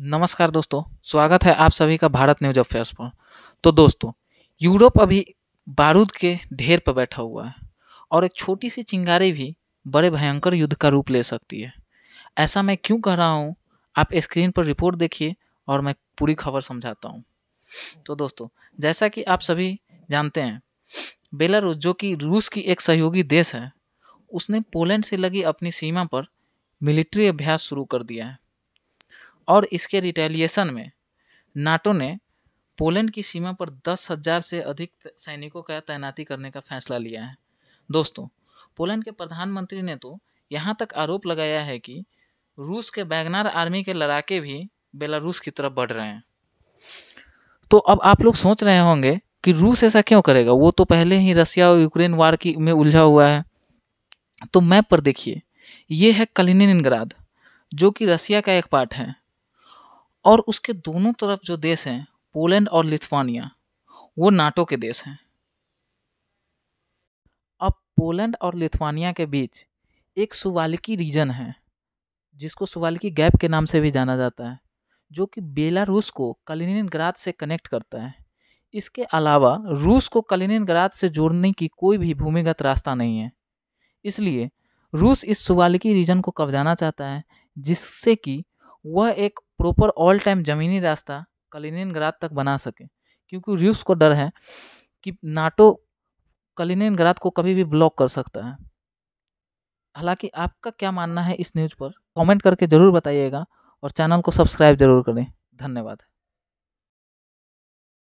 नमस्कार दोस्तों स्वागत है आप सभी का भारत न्यूज अफेयर्स पर तो दोस्तों यूरोप अभी बारूद के ढेर पर बैठा हुआ है और एक छोटी सी चिंगारी भी बड़े भयंकर युद्ध का रूप ले सकती है ऐसा मैं क्यों कह रहा हूँ आप स्क्रीन पर रिपोर्ट देखिए और मैं पूरी खबर समझाता हूँ तो दोस्तों जैसा कि आप सभी जानते हैं बेलारूस जो कि रूस की एक सहयोगी देश है उसने पोलैंड से लगी अपनी सीमा पर मिलिट्री अभ्यास शुरू कर दिया है और इसके रिटेलिएशन में नाटो ने पोलैंड की सीमा पर दस हजार से अधिक सैनिकों का तैनाती करने का फैसला लिया है दोस्तों पोलैंड के प्रधानमंत्री ने तो यहाँ तक आरोप लगाया है कि रूस के बैगनार आर्मी के लड़ाके भी बेलारूस की तरफ बढ़ रहे हैं तो अब आप लोग सोच रहे होंगे कि रूस ऐसा क्यों करेगा वो तो पहले ही रसिया और यूक्रेन वार की में उलझा हुआ है तो मैप पर देखिए ये है कलिनिनग्राद जो कि रसिया का एक पार्ट है और उसके दोनों तरफ जो देश हैं पोलैंड और लिथुआनिया वो नाटो के देश हैं अब पोलैंड और लिथुआनिया के बीच एक सुवालिकी रीजन है जिसको सुवालिकी गैप के नाम से भी जाना जाता है जो कि बेलारूस को कलिनिनग्राद से कनेक्ट करता है इसके अलावा रूस को कलिनिनग्राद से जोड़ने की कोई भी भूमिगत रास्ता नहीं है इसलिए रूस इस सुवालिकी रीजन को कब्जाना चाहता है जिससे कि वह एक प्रॉपर ऑल टाइम ज़मीनी रास्ता ग्रात तक बना सके क्योंकि रूस को डर है कि नाटो ग्रात को कभी भी ब्लॉक कर सकता है हालांकि आपका क्या मानना है इस न्यूज़ पर कमेंट करके ज़रूर बताइएगा और चैनल को सब्सक्राइब ज़रूर करें धन्यवाद